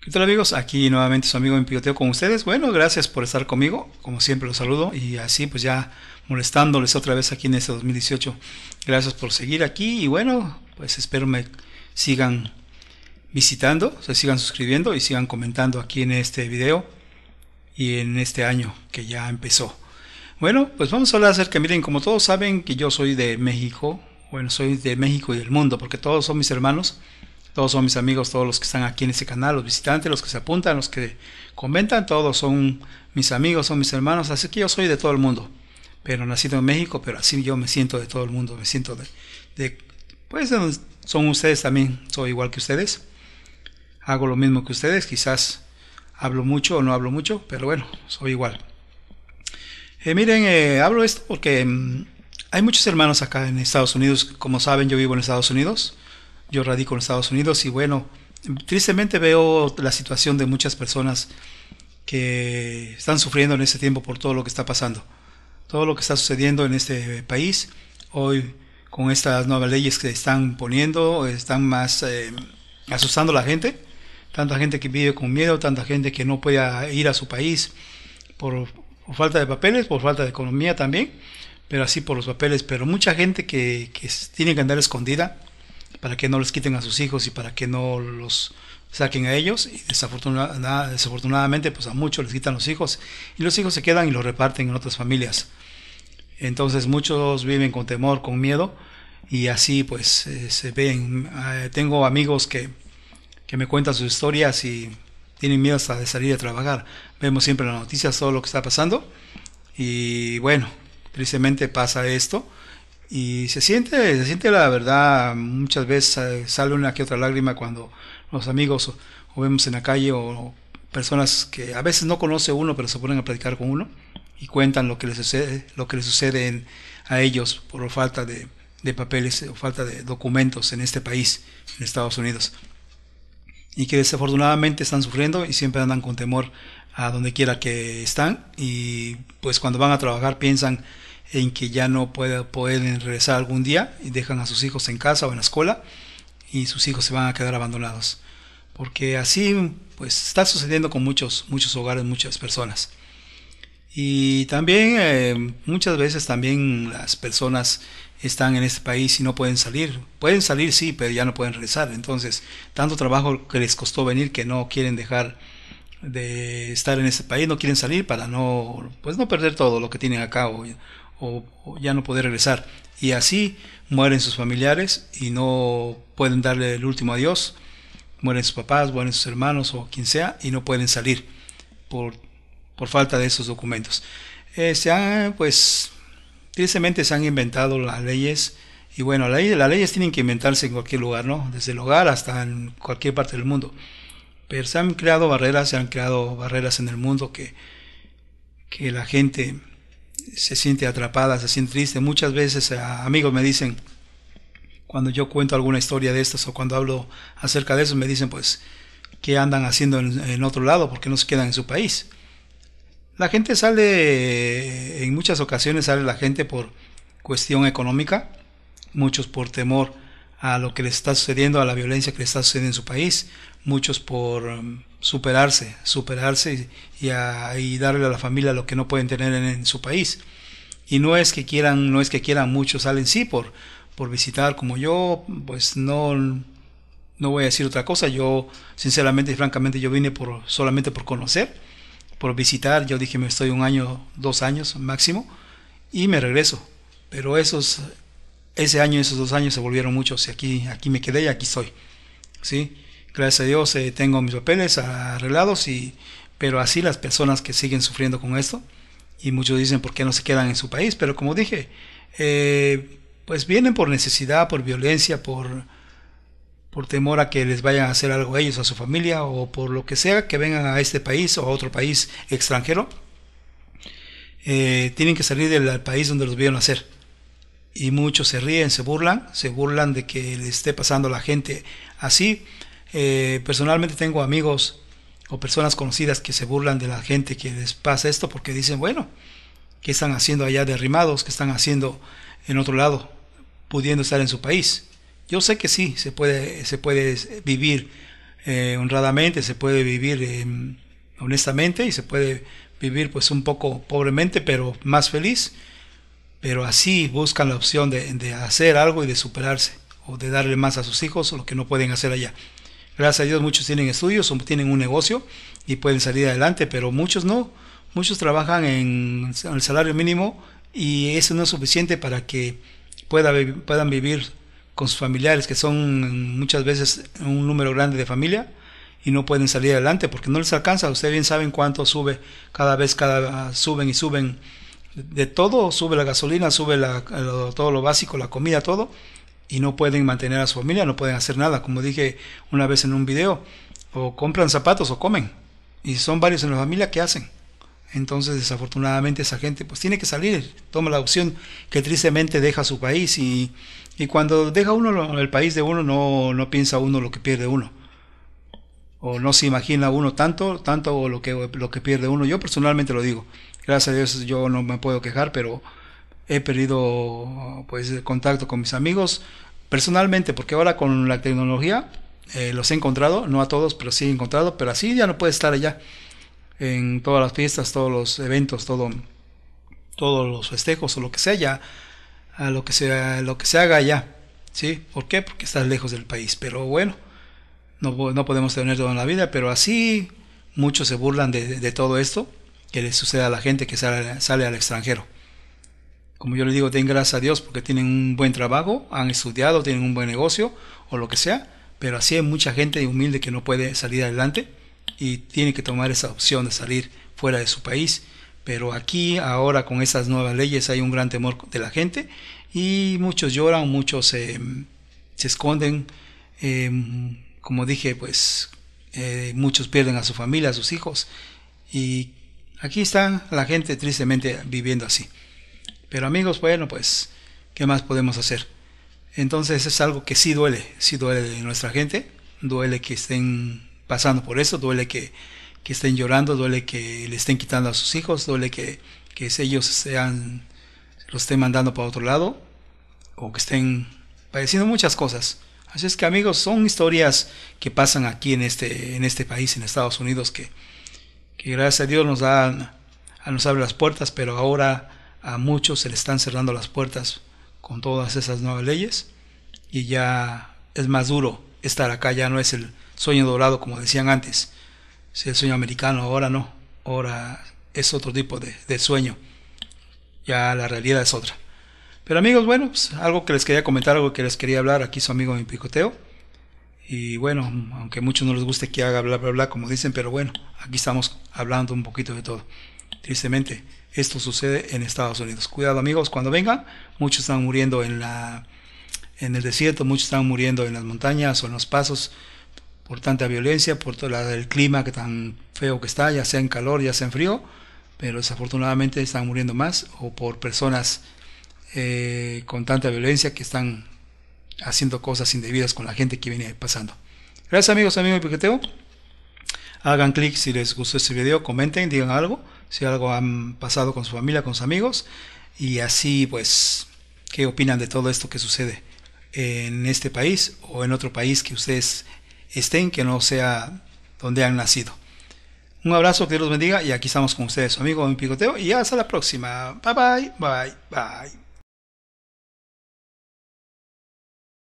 ¿Qué tal amigos? Aquí nuevamente su amigo en Picoteo con ustedes. Bueno, gracias por estar conmigo. Como siempre los saludo y así pues ya molestándoles otra vez aquí en este 2018. Gracias por seguir aquí y bueno, pues espero me sigan visitando, se sigan suscribiendo y sigan comentando aquí en este video y en este año que ya empezó. Bueno, pues vamos a hablar acerca, miren, como todos saben que yo soy de México, bueno, soy de México y del mundo porque todos son mis hermanos todos son mis amigos, todos los que están aquí en este canal, los visitantes, los que se apuntan, los que comentan, todos son mis amigos, son mis hermanos, así que yo soy de todo el mundo, pero nacido en México, pero así yo me siento de todo el mundo, me siento de, pues son ustedes también, soy igual que ustedes, hago lo mismo que ustedes, quizás hablo mucho o no hablo mucho, pero bueno, soy igual. Eh, miren, eh, hablo esto porque mm, hay muchos hermanos acá en Estados Unidos, como saben yo vivo en Estados Unidos, yo radico en Estados Unidos y bueno, tristemente veo la situación de muchas personas que están sufriendo en este tiempo por todo lo que está pasando. Todo lo que está sucediendo en este país, hoy con estas nuevas leyes que están poniendo, están más eh, asustando a la gente. Tanta gente que vive con miedo, tanta gente que no puede ir a su país por, falta de papeles, por falta de economía también, pero así por los papeles. Pero mucha gente que tiene que andar escondida, para que no les quiten a sus hijos y para que no los saquen a ellos. Y desafortunadamente, pues a muchos les quitan los hijos y los hijos se quedan y los reparten en otras familias. Entonces muchos viven con temor, con miedo y así pues eh, se ven. Eh, tengo amigos que, que me cuentan sus historias y tienen miedo hasta de salir a trabajar. Vemos siempre las noticias todo lo que está pasando y bueno, tristemente pasa esto y se siente, se siente la verdad, muchas veces sale una que otra lágrima cuando los amigos o, vemos en la calle o, personas que a veces no conoce uno, pero se ponen a platicar con uno y cuentan lo que les sucede, lo que les sucede a ellos por falta de, de papeles o falta de documentos en este país, en Estados Unidos. Y que desafortunadamente están sufriendo y siempre andan con temor a donde quiera que están. Y pues cuando van a trabajar piensan en que ya no pueden regresar algún día y dejan a sus hijos en casa o en la escuela y sus hijos se van a quedar abandonados. Porque así pues está sucediendo con muchos, muchos hogares, muchas personas. Y también eh, muchas veces también las personas están en este país y no pueden salir. Pueden salir sí, pero ya no pueden regresar. Entonces, tanto trabajo que les costó venir que no quieren dejar de estar en este país, no quieren salir para no pues no perder todo lo que tienen acá o, o, ya no poder regresar. Y así mueren sus familiares y no pueden darle el último adiós. Mueren sus papás, mueren sus hermanos o quien sea y no pueden salir por, por falta de esos documentos. Eh, se pues, tristemente se han inventado las leyes y bueno, la, las leyes tienen que inventarse en cualquier lugar, ¿no? Desde el hogar hasta en cualquier parte del mundo. Pero se han creado barreras, se han creado barreras en el mundo que, que la gente se siente atrapada, se siente triste. Muchas veces eh, amigos me dicen, cuando yo cuento alguna historia de estas o cuando hablo acerca de eso, me dicen pues qué andan haciendo en, otro lado, porque no se quedan en su país. La gente sale, eh, en muchas ocasiones sale la gente por cuestión económica, muchos por temor a lo que le está sucediendo, a la violencia que le está sucediendo en su país, muchos por mm, superarse, superarse y, darle a la familia lo que no pueden tener en, su país. Y no es que quieran, no es que quieran muchos, salen sí por, por visitar como yo, pues no, no voy a decir otra cosa. Yo, sinceramente y francamente, yo vine por, solamente por conocer, por visitar. Yo dije, me estoy un año, dos años máximo, y me regreso. Pero esos, ese año, esos dos años se volvieron muchos. Y aquí, aquí me quedé y aquí estoy. ¿sí? gracias a Dios eh, tengo mis papeles arreglados, y, pero así las personas que siguen sufriendo con esto, y muchos dicen por qué no se quedan en su país, pero como dije, eh, pues vienen por necesidad, por violencia, por, por temor a que les vayan a hacer algo a ellos, a su familia, o por lo que sea, que vengan a este país o a otro país extranjero, eh, tienen que salir del país donde los vieron hacer. Y muchos se ríen, se burlan, se burlan de que le esté pasando a la gente así, eh, personalmente tengo amigos o personas conocidas que se burlan de la gente que les pasa esto porque dicen, bueno, ¿qué están haciendo allá derrimados? ¿Qué están haciendo en otro lado, pudiendo estar en su país? Yo sé que sí, se puede, se puede vivir eh, honradamente, se puede vivir em, honestamente y se puede vivir pues un poco pobremente, pero más feliz. Pero así buscan la opción de, de hacer algo y de superarse o de darle más a sus hijos lo que no pueden hacer allá. Gracias a Dios muchos tienen estudios o tienen un negocio y pueden salir adelante, pero muchos no. Muchos trabajan en el salario mínimo y eso no es suficiente para que pueda, puedan vivir con sus familiares, que son muchas veces un número grande de familia y no pueden salir adelante porque no les alcanza. Ustedes bien saben cuánto sube cada vez, cada suben y suben de todo, sube la gasolina, sube todo lo básico, la comida, todo, y no pueden mantener a su familia, no pueden hacer nada, como dije una vez en un video, o compran zapatos o comen, y son varios en la familia, que hacen? Entonces, desafortunadamente, esa gente pues tiene que salir, toma la opción que tristemente deja su país y, y cuando deja uno el país de uno, no, no, piensa uno lo que pierde uno. O no se imagina uno tanto, tanto lo que, lo que pierde uno. Yo personalmente lo digo. Gracias a Dios yo no me puedo quejar, pero he perdido pues contacto con mis amigos personalmente, porque ahora con la tecnología eh, los he encontrado, no a todos, pero sí he encontrado, pero así ya no puede estar allá en todas las fiestas, todos los eventos, todo, todos los festejos o lo que sea ya, a lo que sea, lo que se haga allá, ¿sí? ¿Por qué? Porque estás lejos del país, pero bueno, no, no podemos tener todo en la vida, pero así muchos se burlan de, de todo esto que le sucede a la gente que sale, sale al extranjero como yo les digo, den gracias a Dios porque tienen un buen trabajo, han estudiado, tienen un buen negocio o lo que sea, pero así hay mucha gente humilde que no puede salir adelante y tiene que tomar esa opción de salir fuera de su país. Pero aquí, ahora con esas nuevas leyes, hay un gran temor de la gente y muchos lloran, muchos em, se esconden. Em, como dije, pues eh, muchos pierden a su familia, a sus hijos. Y aquí está la gente tristemente viviendo así. Pero amigos, bueno, pues, ¿qué más podemos hacer? Entonces es algo que sí duele, sí duele de nuestra gente, duele que estén pasando por eso, duele que, que estén llorando, duele que le estén quitando a sus hijos, duele que, que ellos sean, los estén mandando para otro lado, o que estén padeciendo muchas cosas. Así es que amigos, son historias que pasan aquí en este, en este país, en Estados Unidos, que, que gracias a Dios nos dan nos abre las puertas, pero ahora a muchos se le están cerrando las puertas con todas esas nuevas leyes y ya es más duro estar acá, ya no es el sueño dorado como decían antes, si el sueño americano, ahora no, ahora es otro tipo de, sueño, ya la realidad es otra. Pero amigos, bueno, pues, algo que les quería comentar, algo que les quería hablar, aquí su amigo mi picoteo. Y bueno, aunque a muchos no les guste que haga bla bla bla como dicen, pero bueno, aquí estamos hablando un poquito de todo. Tristemente, esto sucede en Estados Unidos. Cuidado amigos, cuando vengan, muchos están muriendo en, la, en el desierto, muchos están muriendo en las montañas o en los pasos por tanta violencia, por todo el clima que tan feo que está, ya sea en calor, ya sea en frío, pero desafortunadamente están muriendo más o por personas eh, con tanta violencia que están haciendo cosas indebidas con la gente que viene pasando. Gracias amigos, amigos de Piqueteo. Hagan clic si les gustó este video, comenten, digan algo si algo han pasado con su familia, con sus amigos, y así pues, ¿qué opinan de todo esto que sucede en este país o en otro país que ustedes estén, que no sea donde han nacido? Un abrazo, que Dios los bendiga, y aquí estamos con ustedes, su amigo en Picoteo, y hasta la próxima. Bye bye, bye, bye.